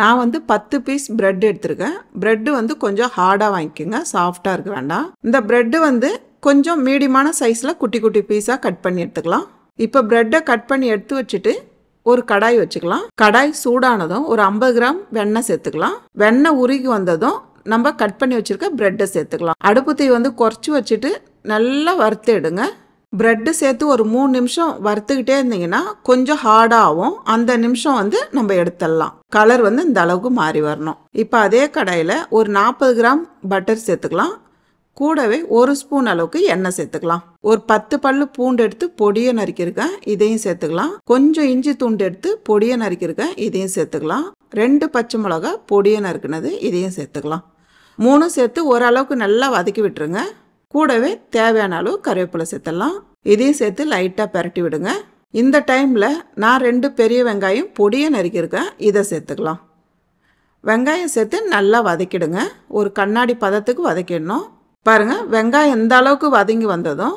நான் வந்து பத்து பீஸ் ப்ரெட் எடுத்திருக்கேன் பிரெட்டு வந்து கொஞ்சம் ஹார்டாக வாங்கிக்கோங்க சாஃப்டாக இருக்க வேண்டாம் இந்த ப்ரெட்டு வந்து கொஞ்சம் மீடியமான சைஸில் குட்டி குட்டி பீஸாக கட் பண்ணி எடுத்துக்கலாம் இப்போ ப்ரெட்டை கட் பண்ணி எடுத்து வச்சுட்டு ஒரு கடாய் வச்சுக்கலாம் கடாய் சூடானதும் ஒரு ஐம்பது கிராம் வெண்ணெய் சேர்த்துக்கலாம் வெண்ணெய் உருகி வந்ததும் நம்ம கட் பண்ணி வச்சுருக்க ப்ரெட்டை சேர்த்துக்கலாம் அடுப்பு தீ வந்து குறைச்சி வச்சுட்டு நல்லா வறுத்து எடுங்க பிரெட்டு சேர்த்து ஒரு மூணு நிமிஷம் வறுத்துக்கிட்டே இருந்தீங்கன்னா கொஞ்சம் ஹார்டாகவும் அந்த நிமிஷம் வந்து நம்ம எடுத்துடலாம் கலர் வந்து இந்த அளவுக்கு மாறி வரணும் இப்போ அதே கடையில் ஒரு நாற்பது கிராம் பட்டர் சேர்த்துக்கலாம் கூடவே ஒரு ஸ்பூன் அளவுக்கு எண்ணெய் சேர்த்துக்கலாம் ஒரு பத்து பல்லு பூண்டு எடுத்து பொடியை நறுக்கியிருக்கேன் இதையும் சேர்த்துக்கலாம் கொஞ்சம் இஞ்சி துண்டு எடுத்து பொடியை நறுக்கியிருக்கேன் இதையும் சேர்த்துக்கலாம் ரெண்டு பச்சை மிளகா பொடியை நறுக்குனது இதையும் சேர்த்துக்கலாம் மூணும் சேர்த்து ஓரளவுக்கு நல்லா வதக்கி விட்டுருங்க கூடவே தேவையான அளவு கருவேப்பிலை சேர்த்துடலாம் இதையும் சேர்த்து லைட்டாக பரட்டி விடுங்க இந்த டைமில் நான் ரெண்டு பெரிய வெங்காயம் பொடியை நறுக்கியிருக்கேன் இதை சேர்த்துக்கலாம் வெங்காயம் சேர்த்து நல்லா வதக்கிடுங்க ஒரு கண்ணாடி பதத்துக்கு வதக்கிடணும் பாருங்கள் வெங்காயம் எந்த அளவுக்கு வதங்கி வந்ததும்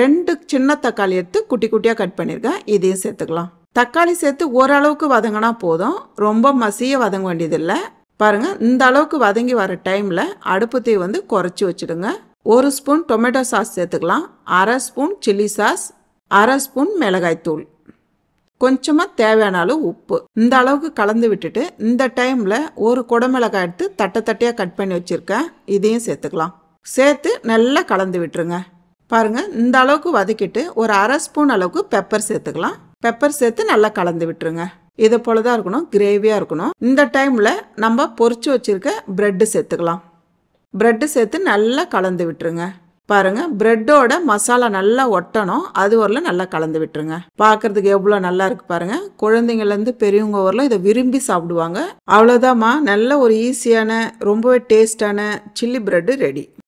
ரெண்டு சின்ன தக்காளி எடுத்து குட்டி குட்டியாக கட் பண்ணியிருக்கேன் இதையும் சேர்த்துக்கலாம் தக்காளி சேர்த்து ஓரளவுக்கு வதங்கினா போதும் ரொம்ப மசியாக வதங்க வேண்டியதில்லை பாருங்கள் இந்த அளவுக்கு வதங்கி வர டைமில் அடுப்பு தீ வந்து குறைச்சி வச்சுடுங்க ஒரு ஸ்பூன் டொமேட்டோ சாஸ் சேர்த்துக்கலாம் அரை ஸ்பூன் சில்லி சாஸ் அரை ஸ்பூன் மிளகாய்த்தூள் கொஞ்சமாக தேவையான அளவு உப்பு இந்த அளவுக்கு கலந்து விட்டுட்டு இந்த டைமில் ஒரு குடமிளகாய் எடுத்து தட்டை தட்டையாக கட் பண்ணி வச்சுருக்கேன் இதையும் சேர்த்துக்கலாம் சேர்த்து நல்லா கலந்து விட்டுருங்க பாருங்கள் இந்த அளவுக்கு வதக்கிட்டு ஒரு அரை ஸ்பூன் அளவுக்கு பெப்பர் சேர்த்துக்கலாம் பெப்பர் சேர்த்து நல்லா கலந்து விட்டுருங்க இது போல தான் இருக்கணும் கிரேவியாக இருக்கணும் இந்த டைமில் நம்ம பொறிச்சு வச்சுருக்க ப்ரெட்டு சேர்த்துக்கலாம் பிரெட்டு சேர்த்து நல்லா கலந்து விட்டுருங்க பாருங்கள் ப்ரெட்டோட மசாலா நல்லா ஒட்டணும் அது வரலும் நல்லா கலந்து விட்டுருங்க பார்க்கறதுக்கு எவ்வளோ நல்லா இருக்கு பாருங்கள் குழந்தைங்கள்லேருந்து பெரியவங்க வரலும் இதை விரும்பி சாப்பிடுவாங்க அவ்வளோதாம்மா நல்ல ஒரு ஈஸியான ரொம்பவே டேஸ்டான சில்லி ப்ரெட்டு ரெடி